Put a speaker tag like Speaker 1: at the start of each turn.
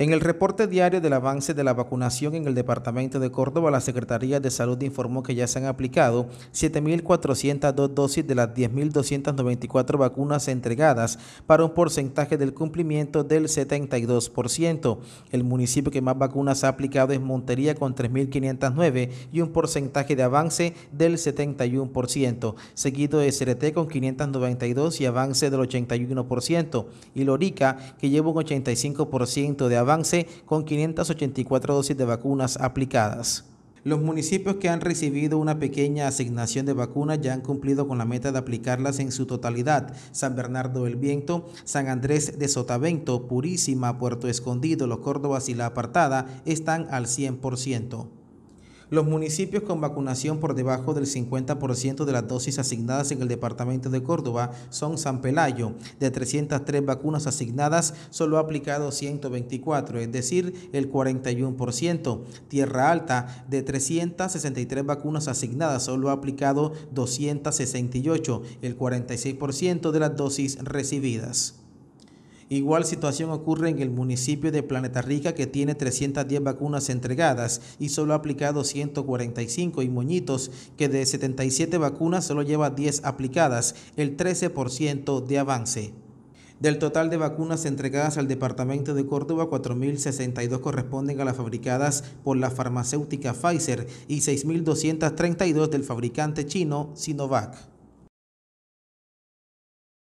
Speaker 1: En el reporte diario del avance de la vacunación en el departamento de Córdoba, la Secretaría de Salud informó que ya se han aplicado 7.402 dosis de las 10.294 vacunas entregadas para un porcentaje del cumplimiento del 72%. El municipio que más vacunas ha aplicado es Montería con 3.509 y un porcentaje de avance del 71%, seguido de SRT con 592 y avance del 81%, y Lorica que lleva un 85% de avance avance con 584 dosis de vacunas aplicadas. Los municipios que han recibido una pequeña asignación de vacunas ya han cumplido con la meta de aplicarlas en su totalidad. San Bernardo del Viento, San Andrés de Sotavento, Purísima, Puerto Escondido, Los Córdobas y La Apartada están al 100%. Los municipios con vacunación por debajo del 50% de las dosis asignadas en el departamento de Córdoba son San Pelayo. De 303 vacunas asignadas, solo ha aplicado 124, es decir, el 41%. Tierra Alta, de 363 vacunas asignadas, solo ha aplicado 268, el 46% de las dosis recibidas. Igual situación ocurre en el municipio de Planeta Rica que tiene 310 vacunas entregadas y solo ha aplicado 145 y Moñitos que de 77 vacunas solo lleva 10 aplicadas, el 13% de avance. Del total de vacunas entregadas al departamento de Córdoba, 4.062 corresponden a las fabricadas por la farmacéutica Pfizer y 6.232 del fabricante chino Sinovac.